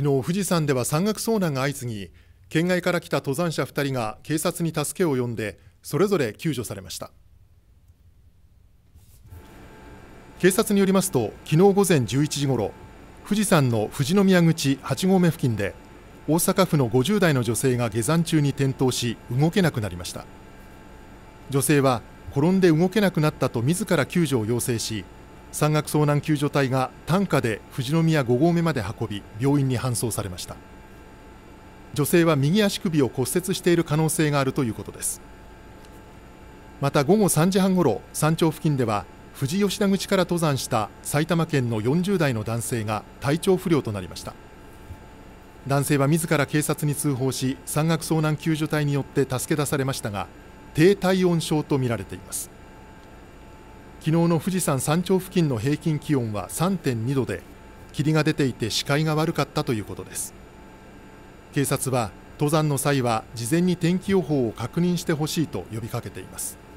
昨日富士山では山岳遭難が相次ぎ県外から来た登山者2人が警察に助けを呼んでそれぞれ救助されました警察によりますと昨日午前11時ごろ富士山の富士宮口8合目付近で大阪府の50代の女性が下山中に転倒し動けなくなりました女性は転んで動けなくなったと自ら救助を要請し山岳遭難救助隊が担架で富士宮5合目まで運び病院に搬送されました女性は右足首を骨折している可能性があるということですまた午後3時半ごろ山頂付近では富士吉田口から登山した埼玉県の40代の男性が体調不良となりました男性は自ら警察に通報し山岳遭難救助隊によって助け出されましたが低体温症とみられています昨日の富士山山頂付近の平均気温は3.2度で霧が出ていて視界が悪かったということです警察は登山の際は事前に天気予報を確認してほしいと呼びかけています